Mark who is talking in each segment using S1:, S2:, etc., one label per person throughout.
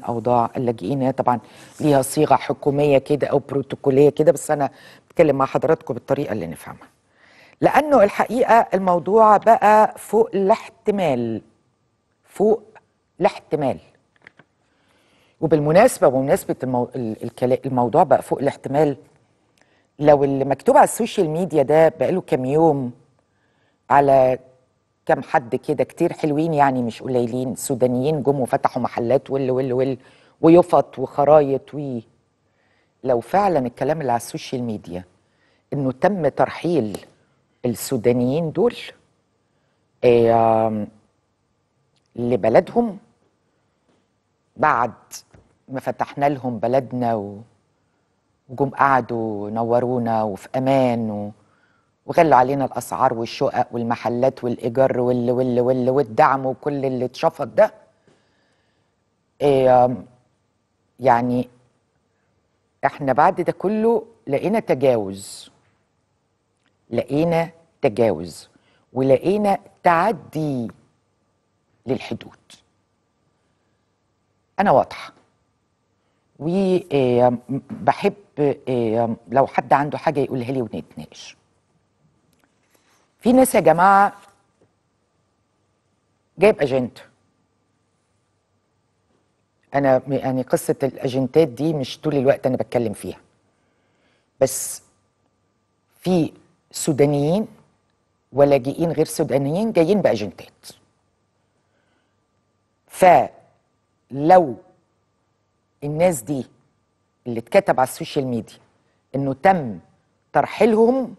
S1: من اوضاع اللاجئين هي طبعا ليها صيغه حكوميه كده او بروتوكوليه كده بس انا بتكلم مع حضراتكم بالطريقه اللي نفهمها لانه الحقيقه الموضوع بقى فوق الاحتمال فوق الاحتمال وبالمناسبه بمناسبه المو... الموضوع بقى فوق الاحتمال لو اللي مكتوب على السوشيال ميديا ده بقاله كام يوم على كام حد كده كتير حلوين يعني مش قليلين سودانيين جم وفتحوا محلات وال وال وال ويفط وخرايط وي لو فعلا الكلام اللي على السوشيال ميديا انه تم ترحيل السودانيين دول إيه لبلدهم بعد ما فتحنا لهم بلدنا وجم قعدوا نورونا وفي امان و... وغلوا علينا الاسعار والشقق والمحلات والايجار وال وال وال والدعم وكل اللي اتشفط ده إيه يعني احنا بعد ده كله لقينا تجاوز لقينا تجاوز ولقينا تعدي للحدود انا واضحه وبحب لو حد عنده حاجه يقولها لي ونتناقش في ناس يا جماعه جايب اجنده انا يعني قصه الاجنتات دي مش طول الوقت انا بتكلم فيها بس في سودانيين ولاجئين غير سودانيين جايين باجنتات فلو الناس دي اللي اتكتب على السوشيال ميديا انه تم ترحيلهم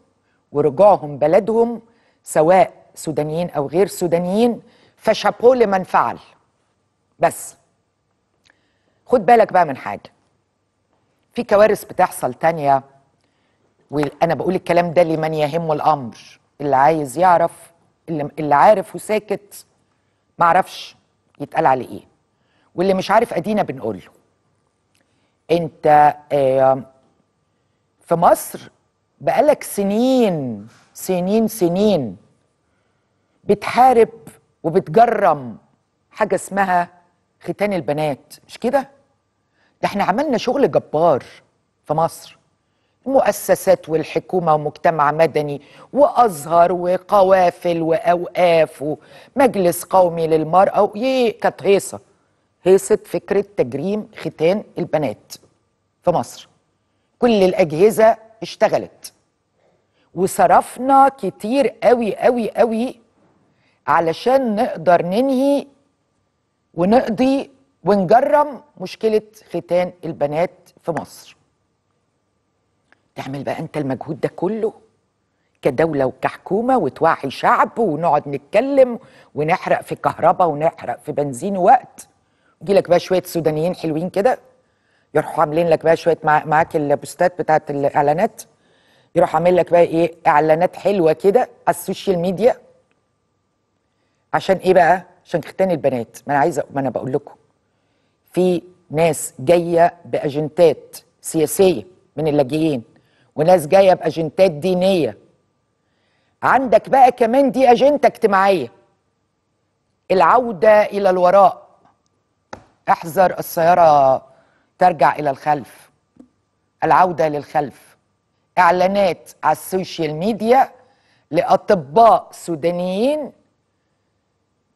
S1: ورجوعهم بلدهم سواء سودانيين او غير سودانيين فشابو لمن فعل بس خد بالك بقى من حاجه في كوارث بتحصل تانية وانا بقول الكلام ده لمن يهم الامر اللي عايز يعرف اللي, اللي عارف وساكت معرفش يتقال عليه ايه واللي مش عارف ادينا بنقول له انت في مصر بقالك سنين سنين سنين بتحارب وبتجرم حاجه اسمها ختان البنات مش كده ده احنا عملنا شغل جبار في مصر مؤسسات والحكومة ومجتمع مدني وأزهر وقوافل وأوقاف ومجلس قومي للمرأة ويه كانت هيصة هيصة فكرة تجريم ختان البنات في مصر كل الأجهزة اشتغلت وصرفنا كتير قوي قوي قوي علشان نقدر ننهي ونقضي ونجرم مشكلة ختان البنات في مصر تعمل بقى انت المجهود ده كله كدولة وكحكومة وتوعي شعب ونقعد نتكلم ونحرق في كهرباء ونحرق في بنزين وقت يجيلك بقى شوية سودانيين حلوين كده يروحوا عاملين لك بقى شويه معاك البوستات بتاعت الاعلانات يروح عامل لك بقى ايه اعلانات حلوه كده على السوشيال ميديا عشان ايه بقى عشان تختني البنات ما انا عايزه ما انا بقول لكم في ناس جايه باجندات سياسيه من اللاجئين وناس جايه باجندات دينيه عندك بقى كمان دي اجنده اجتماعيه العوده الى الوراء احذر السياره ترجع الى الخلف العوده للخلف اعلانات على السوشيال ميديا لاطباء سودانيين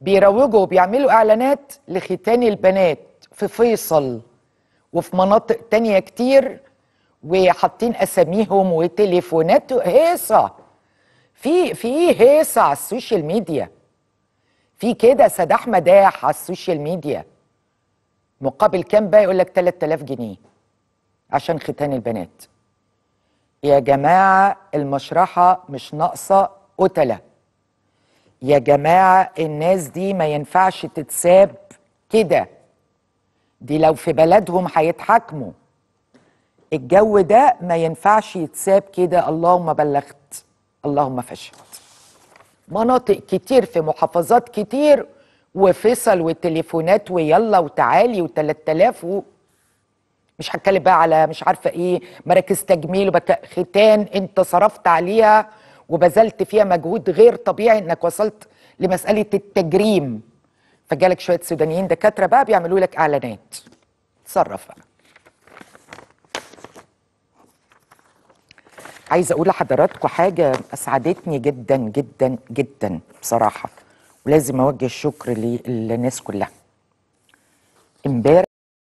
S1: بيروجوا وبيعملوا اعلانات لختان البنات في فيصل وفي مناطق تانية كتير وحاطين اساميهم وتليفونات هيصه في في هيصه على السوشيال ميديا في كده سداح مداح على السوشيال ميديا مقابل كام بقى يقول لك 3000 جنيه عشان ختان البنات يا جماعه المشرحه مش ناقصه قتله يا جماعه الناس دي ما ينفعش تتساب كده دي لو في بلدهم هيتحاكموا الجو ده ما ينفعش يتساب كده اللهم بلغت اللهم فشلت مناطق كتير في محافظات كتير وفيصل والتليفونات ويلا وتعالي و3000 و... مش هتكلم بقى على مش عارفه ايه مراكز تجميل وبك... ختان انت صرفت عليها وبذلت فيها مجهود غير طبيعي انك وصلت لمساله التجريم فجالك شويه سودانيين دكاتره بقى بيعملوا لك اعلانات اتصرف بقى عايزه اقول لحضراتكم حاجه اسعدتني جدا جدا جدا بصراحه ولازم اوجه الشكر للناس كلها امبارح